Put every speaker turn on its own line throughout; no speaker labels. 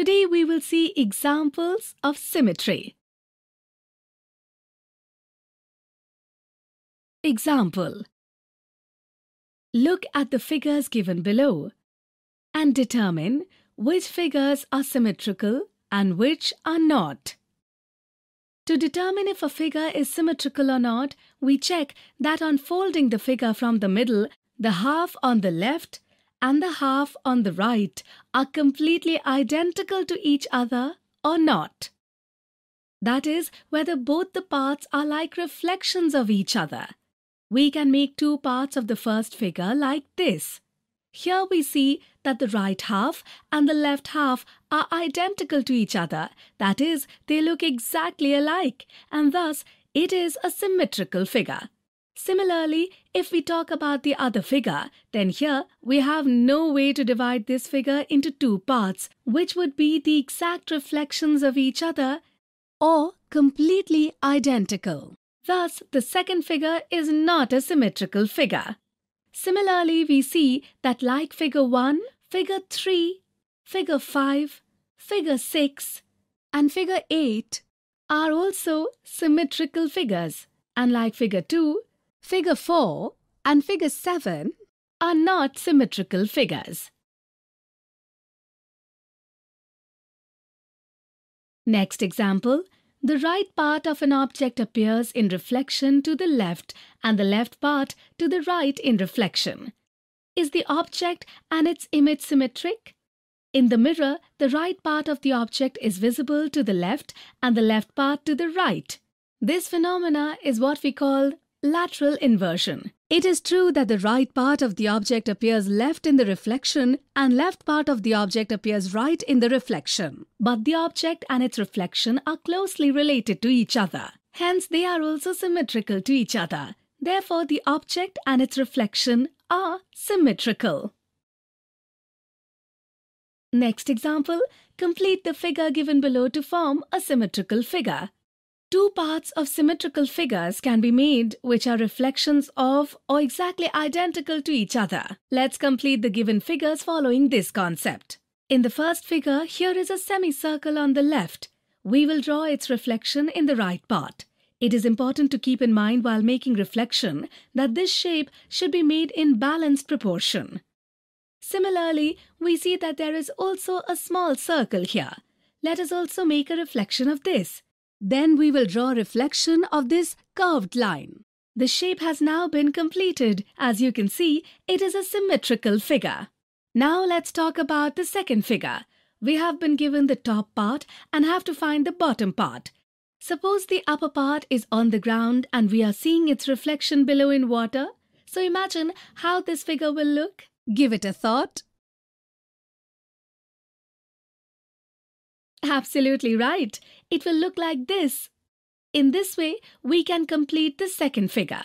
Today we will see examples of symmetry. Example Look at the figures given below and determine which figures are symmetrical and which are not. To determine if a figure is symmetrical or not, we check that on folding the figure from the middle, the half on the left and the half on the right are completely identical to each other or not. That is, whether both the parts are like reflections of each other. We can make two parts of the first figure like this. Here we see that the right half and the left half are identical to each other, that is, they look exactly alike, and thus it is a symmetrical figure. Similarly, if we talk about the other figure, then here we have no way to divide this figure into two parts, which would be the exact reflections of each other or completely identical. Thus, the second figure is not a symmetrical figure. Similarly, we see that like figure 1, figure 3, figure 5, figure 6, and figure 8 are also symmetrical figures, and like figure 2, Figure 4 and figure 7 are not symmetrical figures. Next example, the right part of an object appears in reflection to the left and the left part to the right in reflection. Is the object and its image symmetric? In the mirror, the right part of the object is visible to the left and the left part to the right. This phenomena is what we call lateral inversion. It is true that the right part of the object appears left in the reflection and left part of the object appears right in the reflection. But the object and its reflection are closely related to each other. Hence, they are also symmetrical to each other. Therefore, the object and its reflection are symmetrical. Next example, complete the figure given below to form a symmetrical figure. Two parts of symmetrical figures can be made which are reflections of or exactly identical to each other. Let's complete the given figures following this concept. In the first figure, here is a semicircle on the left. We will draw its reflection in the right part. It is important to keep in mind while making reflection that this shape should be made in balanced proportion. Similarly, we see that there is also a small circle here. Let us also make a reflection of this. Then we will draw reflection of this curved line. The shape has now been completed. As you can see, it is a symmetrical figure. Now let's talk about the second figure. We have been given the top part and have to find the bottom part. Suppose the upper part is on the ground and we are seeing its reflection below in water. So imagine how this figure will look. Give it a thought. Absolutely right. It will look like this. In this way, we can complete the second figure.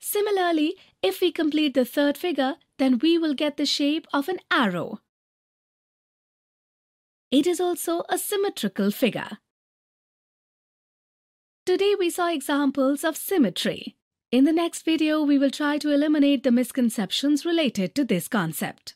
Similarly, if we complete the third figure, then we will get the shape of an arrow. It is also a symmetrical figure. Today we saw examples of symmetry. In the next video, we will try to eliminate the misconceptions related to this concept.